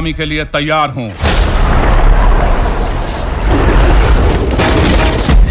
गुलामी के लिए तैयार हूं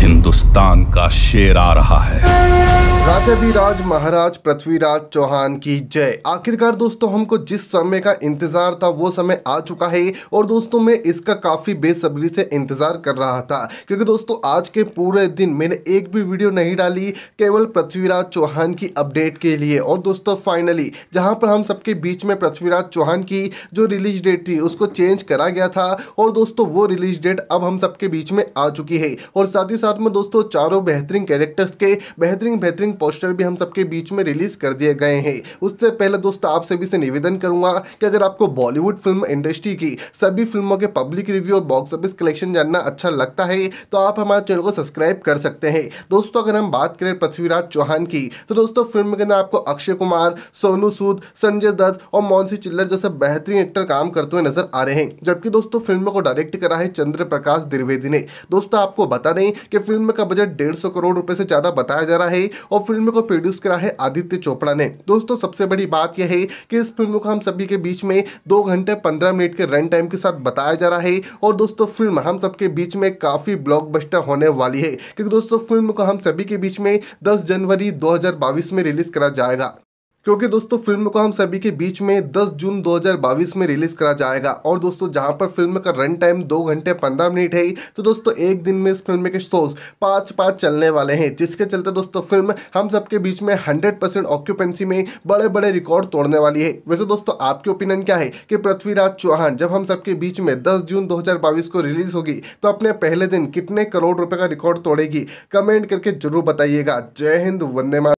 हिंदुस्तान का शेर आ रहा है राजा विराज महाराज पृथ्वीराज चौहान की जय आखिरकार दोस्तों हमको जिस समय का इंतज़ार था वो समय आ चुका है और दोस्तों मैं इसका काफ़ी बेसब्री से इंतज़ार कर रहा था क्योंकि दोस्तों आज के पूरे दिन मैंने एक भी वीडियो नहीं डाली केवल पृथ्वीराज चौहान की अपडेट के लिए और दोस्तों फाइनली जहाँ पर हम सबके बीच में पृथ्वीराज चौहान की जो रिलीज डेट थी उसको चेंज करा गया था और दोस्तों वो रिलीज डेट अब हम सबके बीच में आ चुकी है और साथ ही साथ में दोस्तों चारों बेहतरीन कैरेक्टर्स के बेहतरीन बेहतरीन पोस्टर भी हम सबके बीच में रिलीज कर दिए गए हैं उससे पहले दोस्तों आप सभी से निवेदन करूंगा कि अगर आपको बॉलीवुड फिल्म इंडस्ट्री की सभी फिल्मों के पब्लिक रिव्यू और बॉक्स ऑफिस कलेक्शन जानना अच्छा लगता है तो आप हमारे चैनल को सब्सक्राइब कर सकते हैं दोस्तों अगर हम बात करें पृथ्वीराज चौहान की तो दोस्तों फिल्म के अंदर आपको अक्षय कुमार सोनू सूद संजय दत्त और मौनसी चिल्लर जैसे बेहतरीन एक्टर काम करते हुए नजर आ रहे हैं जबकि दोस्तों फिल्म को डायरेक्ट करा है चंद्र प्रकाश द्विवेदी ने दोस्तों आपको बता दें कि फिल्म का बजट डेढ़ करोड़ रुपए से ज़्यादा बताया जा रहा है और फिल्म को प्रोड्यूस करा है आदित्य चोपड़ा ने दोस्तों सबसे बड़ी बात यह है कि इस फिल्म को हम सभी के बीच में दो घंटे पंद्रह मिनट के रन टाइम के साथ बताया जा रहा है और दोस्तों फिल्म हम सबके बीच में काफ़ी ब्लॉकबस्टर होने वाली है क्योंकि दोस्तों फिल्म को हम सभी के बीच में दस जनवरी दो में रिलीज करा जाएगा क्योंकि दोस्तों फिल्म को हम सभी के बीच में 10 जून 2022 में रिलीज करा जाएगा और दोस्तों जहां पर फिल्म का रन टाइम दो घंटे पंद्रह मिनट है तो दोस्तों एक दिन में इस फिल्म के शोज पांच पांच चलने वाले हैं जिसके चलते दोस्तों फिल्म हम सबके बीच में हंड्रेड परसेंट ऑक्यूपेंसी में बड़े बड़े रिकॉर्ड तोड़ने वाली है वैसे दोस्तों आपके ओपिनियन क्या है कि पृथ्वीराज चौहान जब हम सबके बीच में दस जून दो को रिलीज होगी तो अपने पहले दिन कितने करोड़ रुपए का रिकॉर्ड तोड़ेगी कमेंट करके जरूर बताइएगा जय हिंद वंदे